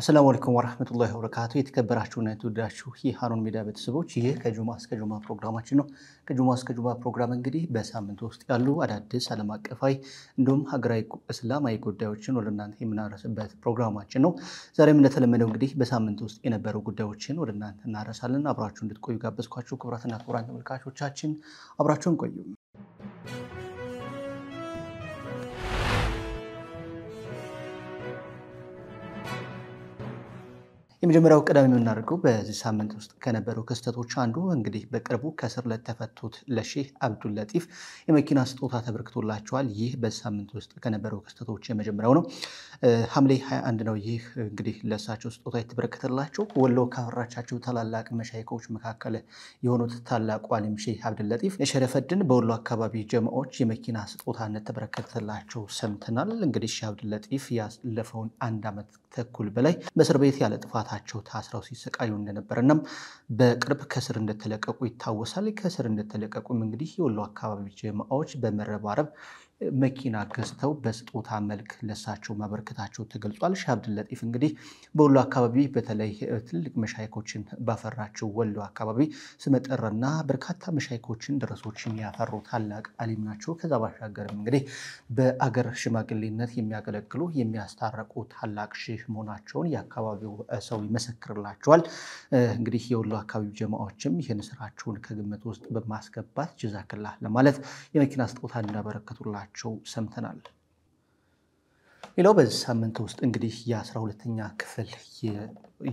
አሰላሙ አለይኩም ወረህመቱላሂ ወበረካቱ። የተከበራችሁና የተወዳችሁ የሃሩን ሚዲያ ቤተሰቦች ይህ ከጁማ እስከ ጁማ ፕሮግራማችን ነው። ከጁማ እስከ ጁማ ፕሮግራም እንግዲህ በሳምንት ውስጥ ያሉ አዳዲስ ዓለም አቀፋዊ እንዲሁም ሀገራዊ እስላማዊ ጉዳዮችን ወደ እናንተ የምናረስበት ፕሮግራማችን ነው። ዛሬም እንደተለመደው እንግዲህ በሳምንት ውስጥ የነበሩ ጉዳዮችን ወደ እናንተ እናረሳለን። አብራችሁ እንድትቆዩ ጋበዝኳችሁ። ክቡራትና ክቡራን ተመልካቾቻችን አብራችሁን ቆዩ። የመጀመሪያው ቀዳሚ የምናደርገው በዚህ ሳምንት ውስጥ ከነበሩ ክስተቶች አንዱ እንግዲህ በቅርቡ ከእስር ለተፈቱት ለሼህ አብዱልለጢፍ የመኪና ስጦታ ተበርክቶላቸዋል። ይህ በዚህ ሳምንት ውስጥ ከነበሩ ክስተቶች የመጀመሪያው ነው። ሐምሌ 21 ነው። ይህ እንግዲህ ለእሳቸው ስጦታ የተበረከተላቸው ወሎ ካፈራቻቸው ታላላቅ መሻይኮች መካከል የሆኑት ታላቁ አሊም ሼህ አብዱልለጢፍ የሸረፈድን በወሎ አካባቢ ጀማዎች የመኪና ስጦታነት ተበረከተላቸው ሰምተናል። እንግዲህ ሼህ አብዱልለጢፍ ያለፈውን አንድ ዓመት ተኩል በላይ በእስር ቤት ያለ ጥፋት በቤታቸው ታስረው ሲሰቃዩ እንደነበር እናም በቅርብ ከስር እንደተለቀቁ ይታወሳል። ከስር እንደተለቀቁም እንግዲህ የወሎ አካባቢ ጀማዎች በመረባረብ መኪና ገዝተው በስጦታ መልክ ለሳቸው ማበረከታቸው ተገልጿል። ሼህ ለጢፍ እንግዲህ በወሎ አካባቢ በተለይ ትልቅ መሻይኮችን ባፈራቸው ወሎ አካባቢ ስመጠርና በርካታ መሻይኮችን ደረሶችን ያፈሩ ታላቅ አሊም ናቸው። ከዛ ባሻገርም እንግዲህ በአገር ሽማግሌነት የሚያገለግሉ የሚያስታረቁ ታላቅ ሼህ መሆናቸውን የአካባቢው ሰው ይመሰክርላቸዋል። እንግዲህ የወሎ አካባቢ ጀማዎችም ይህን ስራቸውን ከግምት ውስጥ በማስገባት ጅዛክላ ለማለት የመኪና ስጦታ እንዳበረከቱላቸው መሆናቸው ሰምተናል። ሌላው በዚህ ሳምንት ውስጥ እንግዲህ የአስራ ሁለተኛ ክፍል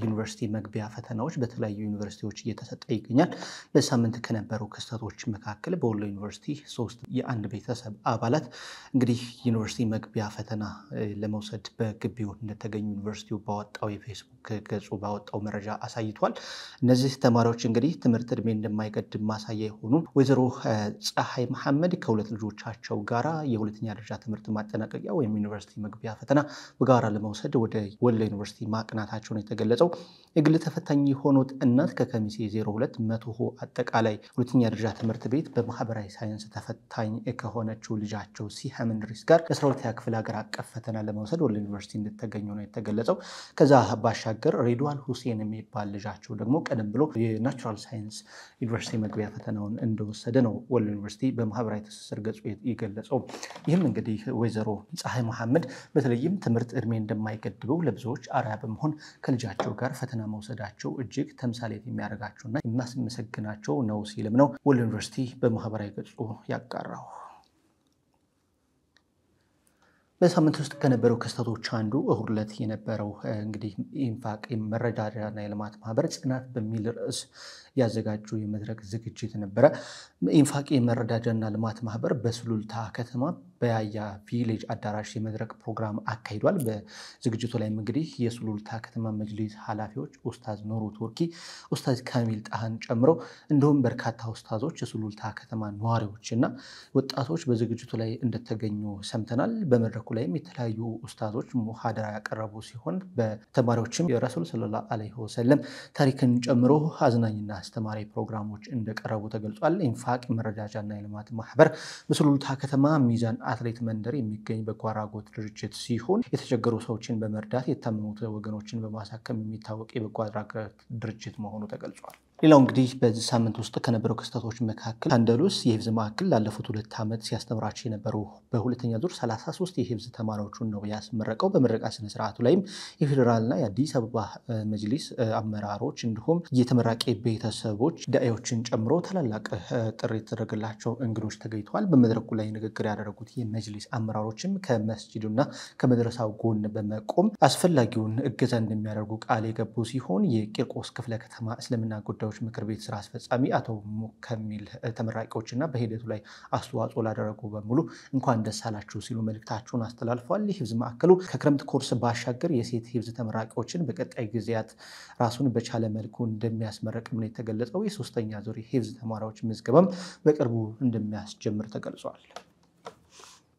ዩኒቨርሲቲ መግቢያ ፈተናዎች በተለያዩ ዩኒቨርሲቲዎች እየተሰጠ ይገኛል። በሳምንት ከነበሩ ክስተቶች መካከል በወሎ ዩኒቨርሲቲ ሶስት የአንድ ቤተሰብ አባላት እንግዲህ ዩኒቨርሲቲ መግቢያ ፈተና ለመውሰድ በግቢው እንደተገኙ ዩኒቨርሲቲው ባወጣው የፌስቡክ ገጹ ባወጣው መረጃ አሳይቷል። እነዚህ ተማሪዎች እንግዲህ ትምህርት እድሜ እንደማይገድም ማሳያ የሆኑ ወይዘሮ ፀሐይ መሐመድ ከሁለት ልጆቻቸው ጋራ የሁለተኛ ደረጃ ትምህርት ማጠናቀቂያ ወይም ዩኒቨርሲቲ መግቢያ ፈተና በጋራ ለመውሰድ ወደ ወሎ ዩኒቨርሲቲ ማቅናታቸውን የተገለጸ እንደገለጸው የግል ተፈታኝ የሆኑት እናት ከከሚሴ 02 መቶሆ አጠቃላይ ሁለተኛ ደረጃ ትምህርት ቤት በማህበራዊ ሳይንስ ተፈታኝ ከሆነችው ልጃቸው ሲሃም እንድሪስ ጋር የ ክፍል ሀገር አቀፍ ፈተና ለመውሰድ ወደ ዩኒቨርሲቲ እንድትገኙ ነው የተገለጸው። ከዛ ባሻገር ሬድዋን ሁሴን የሚባል ልጃቸው ደግሞ ቀደም ብሎ የናቹራል ሳይንስ ዩኒቨርሲቲ መግቢያ ፈተናውን እንደወሰደ ነው ወደ ዩኒቨርሲቲ በማህበራዊ ትስስር ገጹ የገለጸው። ይህም እንግዲህ ወይዘሮ ፀሐይ መሐመድ በተለይም ትምህርት እድሜ እንደማይገድበው ለብዙዎች አርአያ በመሆን ከልጃቸው ከልጆቻቸው ጋር ፈተና መውሰዳቸው እጅግ ተምሳሌት የሚያደርጋቸውና የሚያስመሰግናቸው ነው ሲልም ነው ወሎ ዩኒቨርሲቲ በማህበራዊ ገጹ ያጋራው። በሳምንት ውስጥ ከነበረው ክስተቶች አንዱ እሁድ ዕለት የነበረው እንግዲህ ኢንፋቅ መረዳዳሪያና የልማት ማህበር ጽናት በሚል ርዕስ ያዘጋጁ የመድረክ ዝግጅት ነበረ። ኢንፋቅ የመረዳጃና ልማት ማህበር በሱሉልታ ከተማ በያያ ቪሌጅ አዳራሽ የመድረክ ፕሮግራም አካሂዷል። በዝግጅቱ ላይም እንግዲህ የሱሉልታ ከተማ መጅሊስ ኃላፊዎች ኡስታዝ ኖሩ ቱርኪ፣ ኡስታዝ ካሚል ጣህን ጨምሮ እንዲሁም በርካታ ኡስታዞች፣ የሱሉልታ ከተማ ነዋሪዎች እና ወጣቶች በዝግጅቱ ላይ እንደተገኙ ሰምተናል። በመድረኩ ላይም የተለያዩ ኡስታዞች ሙሃደራ ያቀረቡ ሲሆን በተማሪዎችም የረሱል ሰለላሁ ዐለይሂ ወሰለም ታሪክን ጨምሮ አዝናኝና አስተማሪ ፕሮግራሞች እንደቀረቡ ተገልጿል። ኢንፋቅ መረዳጃና የልማት ማህበር በሱሉልታ ከተማ ሚዛን አትሌት መንደር የሚገኝ በጎ አድራጎት ድርጅት ሲሆን የተቸገሩ ሰዎችን በመርዳት የታመሙት ወገኖችን በማሳከም የሚታወቅ የበጎ አድራጎት ድርጅት መሆኑ ተገልጿል። ሌላው እንግዲህ በዚህ ሳምንት ውስጥ ከነበረው ክስተቶች መካከል አንደሉስ የህብዝ ማዕከል ላለፉት ሁለት ዓመት ሲያስተምራቸው የነበሩ በሁለተኛ ዙር 33 የህብዝ ተማሪዎቹን ነው ያስመረቀው። በምረቃ ስነስርዓቱ ላይም የፌዴራልና የአዲስ አበባ መጅሊስ አመራሮች እንዲሁም የተመራቂ ቤተሰቦች ዳኤዎችን ጨምሮ ታላላቅ ጥሪ የተደረገላቸው እንግዶች ተገኝተዋል። በመድረኩ ላይ ንግግር ያደረጉት የመጅሊስ አመራሮችም ከመስጂዱና ከመድረሳው ጎን በመቆም አስፈላጊውን እገዛ እንደሚያደርጉ ቃል የገቡ ሲሆን የቂርቆስ ክፍለ ከተማ እስልምና ጉዳዮች ተወካዮች ምክር ቤት ስራ አስፈጻሚ አቶ ሙከሚል ተመራቂዎች እና በሂደቱ ላይ አስተዋጽኦ ላደረጉ በሙሉ እንኳን ደስ አላችሁ ሲሉ መልእክታችሁን አስተላልፏል። ይህ ህብዝ ማዕከሉ ከክረምት ኮርስ ባሻገር የሴት ህብዝ ተመራቂዎችን በቀጣይ ጊዜያት ራሱን በቻለ መልኩ እንደሚያስመረቅም ነው የተገለጸው። የሶስተኛ ዙር ሂብዝ ተማሪዎች ምዝገባም በቅርቡ እንደሚያስጀምር ተገልጿል።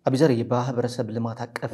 አቢዘር የማህበረሰብ ልማት አቀፍ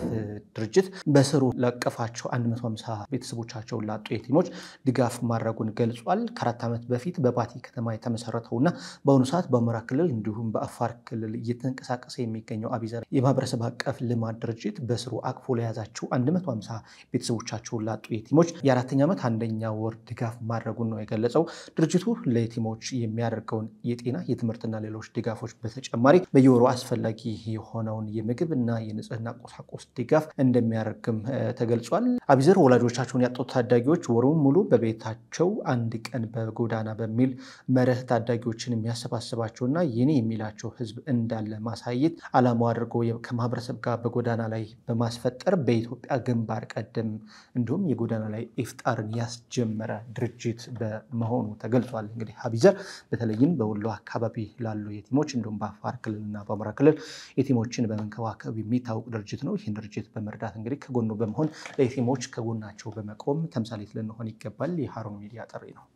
ድርጅት በስሩ ላቀፋቸው 150 ቤተሰቦቻቸውን ላጡ የቲሞች ድጋፍ ማድረጉን ገልጿል። ከአራት ዓመት በፊት በባቲ ከተማ የተመሰረተውና በአሁኑ ሰዓት በአማራ ክልል እንዲሁም በአፋር ክልል እየተንቀሳቀሰ የሚገኘው አቢዘር የማህበረሰብ አቀፍ ልማት ድርጅት በስሩ አቅፎ ለያዛቸው 150 ቤተሰቦቻቸውን ላጡ የቲሞች የአራተኛ ዓመት አንደኛ ወር ድጋፍ ማድረጉን ነው የገለጸው። ድርጅቱ ለቲሞች የሚያደርገውን የጤና የትምህርትና ሌሎች ድጋፎች በተጨማሪ በየወሩ አስፈላጊ የሆነውን የምግብና የንጽህና ቁሳቁስ ድጋፍ እንደሚያደርግም ተገልጿል። አቢዘር ወላጆቻቸውን ያጡት ታዳጊዎች ወሩን ሙሉ በቤታቸው አንድ ቀን በጎዳና በሚል መርህ ታዳጊዎችን የሚያሰባስባቸውና የኔ የሚላቸው ህዝብ እንዳለ ማሳየት አላማ አድርጎ ከማህበረሰብ ጋር በጎዳና ላይ በማስፈጠር በኢትዮጵያ ግንባር ቀደም እንዲሁም የጎዳና ላይ ኢፍጣርን ያስጀመረ ድርጅት በመሆኑ ተገልጿል። እንግዲህ አቢዘር በተለይም በወሎ አካባቢ ላሉ የቲሞች እንዲሁም በአፋር ክልልና በአማራ ክልል የቲሞችን በመንከባከብ የሚታወቅ ድርጅት ነው። ይህን ድርጅት በመርዳት እንግዲህ ከጎኑ በመሆን ለየቲሞች ከጎናቸው በመቆም ተምሳሌት ልንሆን ይገባል። የሀሩን ሚዲያ ጥሪ ነው።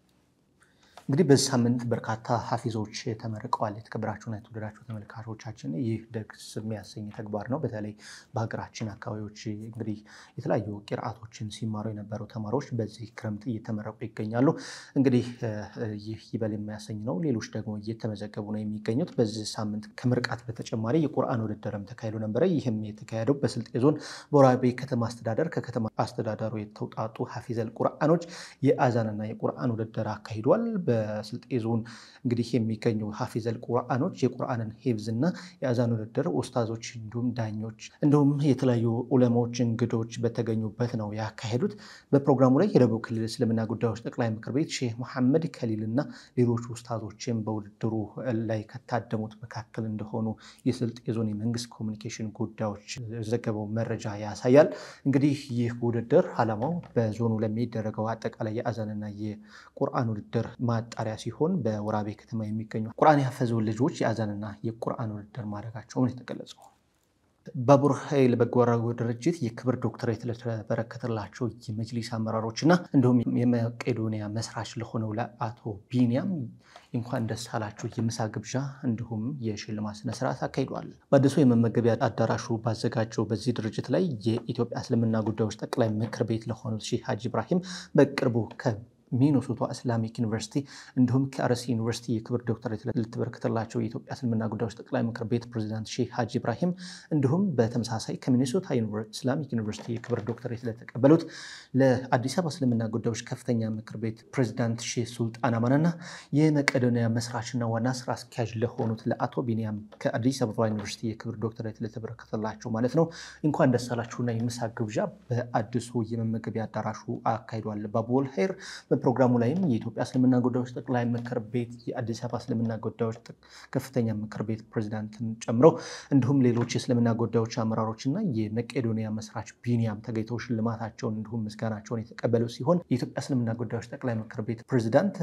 እንግዲህ በዚህ ሳምንት በርካታ ሀፊዞች ተመርቀዋል። የተከበራችሁና የተወደዳችሁ ተመልካቾቻችን ይህ ደግስ የሚያሰኝ ተግባር ነው። በተለይ በሀገራችን አካባቢዎች እንግዲህ የተለያዩ ቂርአቶችን ሲማሩ የነበሩ ተማሪዎች በዚህ ክረምት እየተመረቁ ይገኛሉ። እንግዲህ ይህ ይበል የሚያሰኝ ነው። ሌሎች ደግሞ እየተመዘገቡ ነው የሚገኙት። በዚህ ሳምንት ከምርቃት በተጨማሪ የቁርአን ውድድርም ተካሂዶ ነበረ። ይህም የተካሄደው በስልጤ ዞን በወራቤ ከተማ አስተዳደር ከከተማ አስተዳደሩ የተውጣጡ ሀፊዘል ቁርአኖች የአዛንና የቁርአን ውድድር አካሂዷል። በስልጤ ዞን እንግዲህ የሚገኙ ሀፊዘል ቁርአኖች የቁርአንን ሂፍዝና የአዛን ውድድር ኡስታዞች፣ እንዲሁም ዳኞች፣ እንዲሁም የተለያዩ ዑለማዎች እንግዶች በተገኙበት ነው ያካሄዱት። በፕሮግራሙ ላይ የደቡብ ክልል እስልምና ጉዳዮች ጠቅላይ ምክር ቤት ሼህ መሐመድ ከሊልና ሌሎች ኡስታዞችም በውድድሩ ላይ ከታደሙት መካከል እንደሆኑ የስልጤ ዞን የመንግስት ኮሚኒኬሽን ጉዳዮች የዘገበው መረጃ ያሳያል። እንግዲህ ይህ ውድድር አላማው በዞኑ ለሚደረገው አጠቃላይ የአዛንና የቁርአን ውድድር ማጣሪያ ሲሆን በወራቤ ከተማ የሚገኙ ቁርአን ያፈዘው ልጆች የአዛንና የቁርአን ውድድር ማድረጋቸውን የተገለጸው በቡርሃይል በጎ አድራጎት ድርጅት የክብር ዶክተሬት ለተበረከተላቸው የመጅሊስ አመራሮች እና እንዲሁም የመቄዶንያ መስራች ለሆነው ለአቶ ቢንያም እንኳን ደስ የምሳ ግብዣ እንዲሁም የሽልማት ስነስርዓት አካሂዷል። በአዲሱ የመመገቢያ አዳራሹ ባዘጋጀው በዚህ ድርጅት ላይ የኢትዮጵያ እስልምና ጉዳዮች ጠቅላይ ምክር ቤት ለሆኑት ሼህ ሀጂ ኢብራሂም በቅርቡ ሚኒሶታ እስላሚክ ዩኒቨርሲቲ እንዲሁም ከአርሲ ዩኒቨርሲቲ የክብር ዶክተሬት ልትበረክትላቸው የኢትዮጵያ እስልምና ጉዳዮች ጠቅላይ ምክር ቤት ፕሬዚዳንት ሼህ ሀጂ ኢብራሂም እንዲሁም በተመሳሳይ ከሚኒሶታ እስላሚክ ዩኒቨርሲቲ የክብር ዶክተሬት ለተቀበሉት ለአዲስ አበባ እስልምና ጉዳዮች ከፍተኛ ምክር ቤት ፕሬዚዳንት ሼህ ሱልጣን አማንና የመቄዶንያ መስራችና ዋና ስራ አስኪያጅ ለሆኑት ለአቶ ቢኒያም ከአዲስ አበባ ዩኒቨርሲቲ የክብር ዶክተሬት ለተበረከተላቸው ማለት ነው እንኳን ደስ አላችሁና የምሳ ግብዣ በአዲሱ የመመገቢያ አዳራሹ አካሂዷል። ባቡል ሄር በፕሮግራሙ ላይም የኢትዮጵያ እስልምና ጉዳዮች ጠቅላይ ምክር ቤት፣ የአዲስ አበባ እስልምና ጉዳዮች ከፍተኛ ምክር ቤት ፕሬዚዳንትን ጨምሮ እንዲሁም ሌሎች የእስልምና ጉዳዮች አመራሮች እና የመቄዶንያ መስራች ቢኒያም ተገኝተው ሽልማታቸውን እንዲሁም ምስጋናቸውን የተቀበሉ ሲሆን የኢትዮጵያ እስልምና ጉዳዮች ጠቅላይ ምክር ቤት ፕሬዚዳንት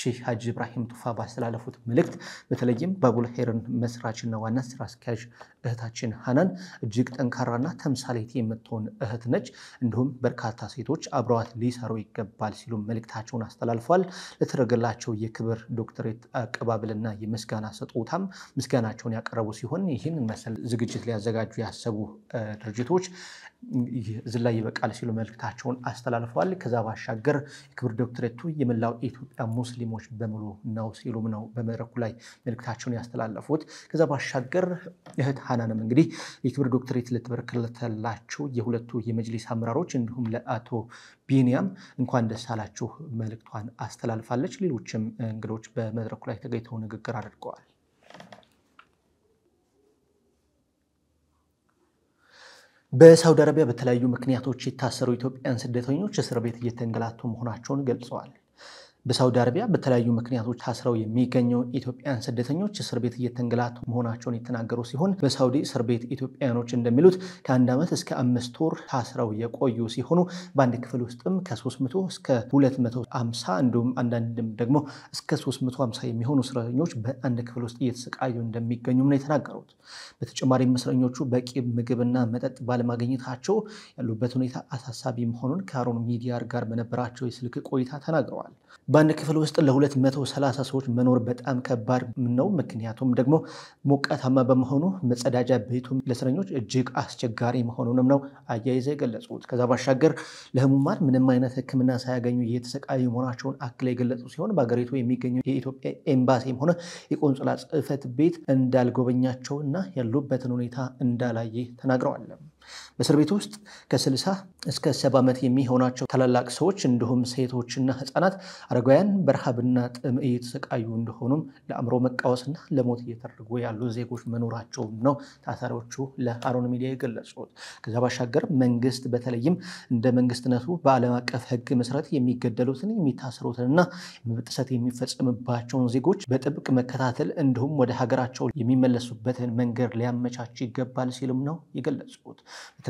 ሼህ ሀጂ ኢብራሂም ቱፋ ባስተላለፉት መልእክት በተለይም በቡልሄርን ሄርን መስራችና ዋና ስራ አስኪያጅ እህታችን ሀናን እጅግ ጠንካራና ተምሳሌት የምትሆን እህት ነች፣ እንዲሁም በርካታ ሴቶች አብረዋት ሊሰሩ ይገባል ሲሉ መልእክታ መልእክታቸውን አስተላልፏል። ለተደረገላቸው የክብር ዶክተሬት አቀባበልና የምስጋና ስጦታም ምስጋናቸውን ያቀረቡ ሲሆን ይህን መሰል ዝግጅት ሊያዘጋጁ ያሰቡ ድርጅቶች እዚህ ላይ ይበቃል ሲሉ መልክታቸውን አስተላልፈዋል። ከዛ ባሻገር የክብር ዶክትሬቱ የመላው የኢትዮጵያ ሙስሊሞች በሙሉ ነው ሲሉም ነው በመድረኩ ላይ መልክታቸውን ያስተላለፉት። ከዛ ባሻገር እህት ሀናንም እንግዲህ የክብር ዶክትሬት ለተበረከተላቸው የሁለቱ የመጅሊስ አመራሮች እንዲሁም ለአቶ ቢኒያም እንኳን ደስ አላችሁ አስተላልፋለች። ሌሎችም እንግዶች በመድረኩ ላይ ተገኝተው ንግግር አድርገዋል። በሳውዲ አረቢያ በተለያዩ ምክንያቶች የታሰሩ ኢትዮጵያን ስደተኞች እስር ቤት እየተንገላቱ መሆናቸውን ገልጸዋል። በሳውዲ አረቢያ በተለያዩ ምክንያቶች ታስረው የሚገኙ ኢትዮጵያን ስደተኞች እስር ቤት እየተንገላቱ መሆናቸውን የተናገሩ ሲሆን በሳውዲ እስር ቤት ኢትዮጵያኖች እንደሚሉት ከአንድ ዓመት እስከ አምስት ወር ታስረው የቆዩ ሲሆኑ በአንድ ክፍል ውስጥም ከ300 እስከ 250 እንዲሁም አንዳንድም ደግሞ እስከ 350 የሚሆኑ እስረኞች በአንድ ክፍል ውስጥ እየተሰቃዩ እንደሚገኙም ነው የተናገሩት። በተጨማሪም እስረኞቹ በቂ ምግብና መጠጥ ባለማግኘታቸው ያሉበት ሁኔታ አሳሳቢ መሆኑን ከአሮን ሚዲያር ጋር በነበራቸው የስልክ ቆይታ ተናግረዋል። በአንድ ክፍል ውስጥ ለ230 ሰዎች መኖር በጣም ከባድ ነው። ምክንያቱም ደግሞ ሞቃታማ በመሆኑ መጸዳጃ ቤቱ ለእስረኞች እጅግ አስቸጋሪ መሆኑንም ነው አያይዘ የገለጹት። ከዛ ባሻገር ለህሙማን ምንም አይነት ሕክምና ሳያገኙ እየተሰቃዩ መሆናቸውን አክለ የገለጹ ሲሆን በሀገሪቱ የሚገኘው የኢትዮጵያ ኤምባሲም ሆነ የቆንጽላ ጽህፈት ቤት እንዳልጎበኛቸውና ያሉበትን ሁኔታ እንዳላየ ተናግረዋል። እስር ቤት ውስጥ ከ60 እስከ 70 ዓመት የሚሆናቸው ታላላቅ ሰዎች እንዲሁም ሴቶችና ህፃናት፣ አረጋውያን በረሃብና ጥም እየተሰቃዩ እንደሆኑም ለአእምሮ መቃወስና ለሞት እየተደረጉ ያሉ ዜጎች መኖራቸውም ነው ታሳሪዎቹ ለአሮን ሚዲያ የገለጹት። ከዛ ባሻገር መንግስት በተለይም እንደ መንግስትነቱ በዓለም አቀፍ ህግ መሰረት የሚገደሉትን የሚታሰሩትንና መብት ጥሰት የሚፈጸምባቸውን ዜጎች በጥብቅ መከታተል እንዲሁም ወደ ሀገራቸው የሚመለሱበትን መንገድ ሊያመቻች ይገባል ሲልም ነው የገለጹት።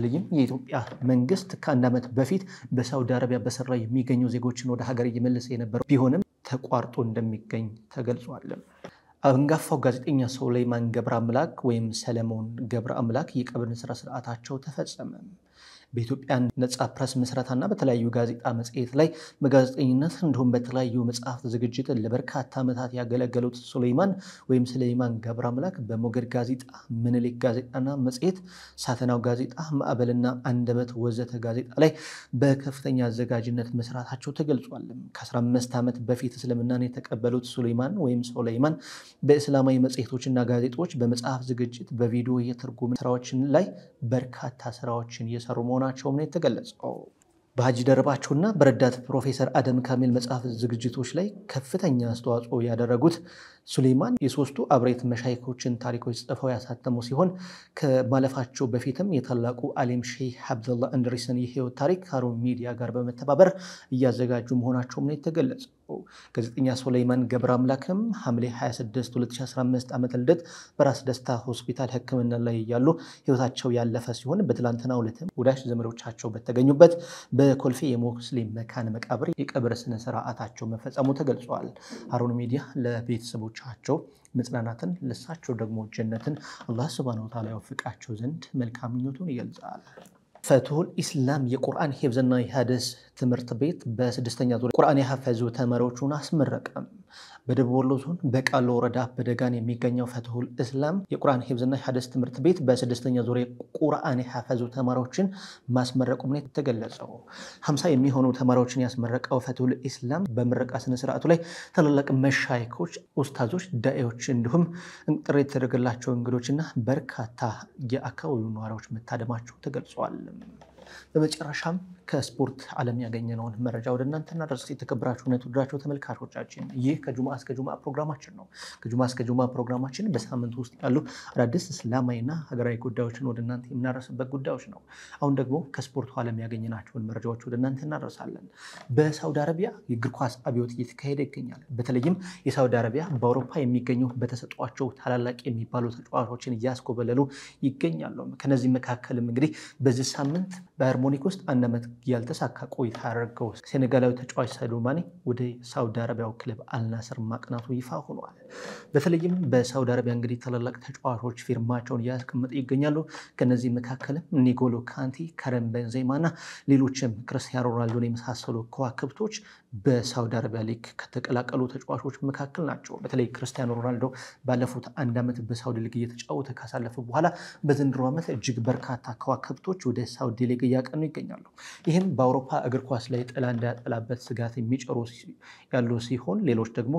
በተለይም የኢትዮጵያ መንግስት ከአንድ ዓመት በፊት በሳውዲ አረቢያ በሰራ የሚገኙ ዜጎችን ወደ ሀገር እየመለሰ የነበረው ቢሆንም ተቋርጦ እንደሚገኝ ተገልጿል። አንጋፋው ጋዜጠኛ ሶለይማን ገብረ አምላክ ወይም ሰለሞን ገብረ አምላክ የቀብር ስነ ስርዓታቸው ተፈጸመ። በኢትዮጵያ ነጻ ፕረስ ምስረታና በተለያዩ ጋዜጣ መጽሔት ላይ በጋዜጠኝነት እንዲሁም በተለያዩ መጽሐፍት ዝግጅት ለበርካታ ዓመታት ያገለገሉት ሱሌይማን ወይም ሱሌይማን ገብረ አምላክ በሞገድ ጋዜጣ፣ ምኒልክ ጋዜጣና መጽሔት፣ ሳተናው ጋዜጣ፣ ማዕበልና አንደበት ወዘተ ጋዜጣ ላይ በከፍተኛ አዘጋጅነት መስራታቸው ተገልጿል። ከ15 ዓመት በፊት እስልምናን የተቀበሉት ሱሌይማን ወይም ሱሌይማን በእስላማዊ መጽሔቶችና ጋዜጦች፣ በመጽሐፍ ዝግጅት፣ በቪዲዮ የትርጉም ስራዎችን ላይ በርካታ ስራዎችን እየሰሩ መሆን መሆናቸውም ነው የተገለጸው። በሀጂ ደርባቸውና በረዳት ፕሮፌሰር አደም ካሚል መጽሐፍ ዝግጅቶች ላይ ከፍተኛ አስተዋጽኦ ያደረጉት ሱሌይማን የሶስቱ አብሬት መሻይኮችን ታሪኮች ጽፈው ያሳተሙ ሲሆን ከማለፋቸው በፊትም የታላቁ አሊም ሼህ አብደላ እንድሪስን የህይወት ታሪክ ከሃሩን ሚዲያ ጋር በመተባበር እያዘጋጁ መሆናቸውም ነው የተገለጸው። ጋዜጠኛ ሱለይማን ገብረ አምላክም ሐምሌ 26 2015 ዓመተ ልደት በራስ ደስታ ሆስፒታል ሕክምና ላይ እያሉ ህይወታቸው ያለፈ ሲሆን በትላንትናው ዕለትም ወዳጅ ዘመዶቻቸው በተገኙበት በኮልፌ የሙስሊም መካነ መቃብር የቀብር ስነ ስርዓታቸው መፈጸሙ ተገልጿል። ሀሩን ሚዲያ ለቤተሰቦቻቸው መጽናናትን ለሳቸው ደግሞ ጀነትን አላህ ስብሃነ ወተዓላ ያወፍቃቸው ዘንድ መልካም ምኞቱን ይገልጻል። ፈትሁል ኢስላም የቁርአን ሂፍዝና የሀዲስ ትምህርት ቤት በስድስተኛ ዙር ቁርአን የሀፈዙ ተማሪዎቹን አስመረቀም። በደቡብ ወሎ ዞን በቃሎ ወረዳ በደጋን የሚገኘው ፈትሁል እስላም የቁርአን ሂብዝና ሀደስ ትምህርት ቤት በስድስተኛ ዙር ቁርአን የሐፈዙ ተማሪዎችን ማስመረቁ ምን የተገለጸው። ሀምሳ የሚሆኑ ተማሪዎችን ያስመረቀው ፈትሁል እስላም በምረቃ ስነስርዓቱ ላይ ታላላቅ መሻይኮች፣ ኡስታዞች፣ ዳኤዎች እንዲሁም ጥሪ የተደረገላቸው እንግዶችና በርካታ የአካባቢው ነዋሪዎች መታደማቸው ተገልጿል። በመጨረሻም ከስፖርት ዓለም ያገኘነውን መረጃ ወደ እናንተ እናደርስ። የተከበራችሁና የተወደዳችሁ ተመልካቾቻችን ይህ ከጁማ እስከ ጁማ ፕሮግራማችን ነው። ከጁማ እስከ ጁማ ፕሮግራማችን በሳምንት ውስጥ ያሉ አዳዲስ እስላማዊና ሀገራዊ ጉዳዮችን ወደ እናንተ የምናደርስበት ጉዳዮች ነው። አሁን ደግሞ ከስፖርቱ ዓለም ያገኘናቸውን መረጃዎች ወደ እናንተ እናደርሳለን። በሳውዲ አረቢያ የእግር ኳስ አብዮት እየተካሄደ ይገኛል። በተለይም የሳውዲ አረቢያ በአውሮፓ የሚገኙ በተሰጧቸው ታላላቅ የሚባሉ ተጫዋቾችን እያስኮበለሉ ይገኛሉ። ከነዚህ መካከልም እንግዲህ በዚህ ሳምንት በሃርሞኒክ ውስጥ አንድ ዓመት ያልተሳካ ቆይታ ያደረገው ሴኔጋላዊ ተጫዋች ሳዲዮ ማኔ ወደ ሳውዲ አረቢያው ክለብ አልናስር ማቅናቱ ይፋ ሆኗል። በተለይም በሳውዲ አረቢያ እንግዲህ ታላላቅ ተጫዋቾች ፊርማቸውን እያስቀመጡ ይገኛሉ። ከነዚህ መካከልም ኒጎሎ ካንቲ፣ ከረም ቤንዜማ እና ሌሎችም ክርስቲያኖ ሮናልዶን የመሳሰሉ ከዋክብቶች በሳውዲ አረቢያ ሊግ ከተቀላቀሉ ተጫዋቾች መካከል ናቸው። በተለይ ክርስቲያኖ ሮናልዶ ባለፉት አንድ ዓመት በሳውዲ ሊግ እየተጫወተ ካሳለፈ በኋላ በዘንድሮ ዓመት እጅግ በርካታ ከዋክብቶች ወደ ሳውዲ ሊግ እያቀኑ ይገኛሉ። ይህም በአውሮፓ እግር ኳስ ላይ ጥላ እንዳያጠላበት ስጋት የሚጨሩ ያሉ ሲሆን ሌሎች ደግሞ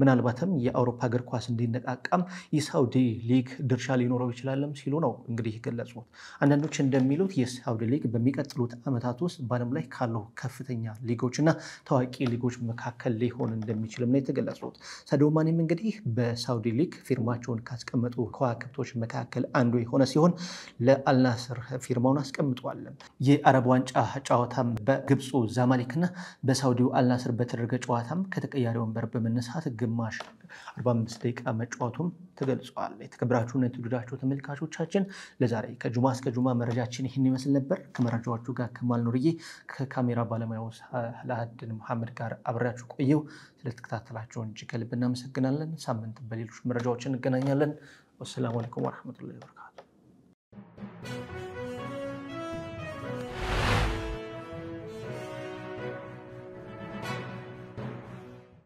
ምናልባትም የአውሮፓ እግር ኳስ እንዲነቃቃም የሳውዲ ሊግ ድርሻ ሊኖረው ይችላለም ሲሉ ነው እንግዲህ የገለጹት። አንዳንዶች እንደሚሉት የሳውዲ ሊግ በሚቀጥሉት ዓመታት ውስጥ በዓለም ላይ ካለው ከፍተኛ ሊጎች እና ታዋቂ ሊጎች መካከል ሊሆን እንደሚችልም ነው የተገለጹት። ሳዲዮ ማኔም እንግዲህ በሳውዲ ሊግ ፊርማቸውን ካስቀመጡ ከዋክብቶች መካከል አንዱ የሆነ ሲሆን ለአልናስር ፊርማውን አስቀምጧል። የአረብ ዋንጫ ጨዋታም በግብፁ ዛማሊክና በሳውዲው አልናስር በተደረገ ጨዋታም ከተቀያሪ ወንበር በመነሳት ግማሽ 45 ደቂቃ መጫወቱም ተገልጿል። የተከብራችሁና የተወደዳችሁ ተመልካቾቻችን ለዛሬ ከጁማ እስከ ጁማ መረጃችን ይህን ይመስል ነበር። ከመረጃዎቹ ጋር ከማል ኑርዬ ከካሜራ ባለሙያው ሳላሀድን መሐመድ ጋር አብሬያችሁ ቆየው። ስለተከታተላቸውን እጅግ ከልብ እናመሰግናለን። ሳምንት በሌሎች መረጃዎች እንገናኛለን። ወሰላሙ አለይኩም ወረሕመቱላሂ ወበረካቱ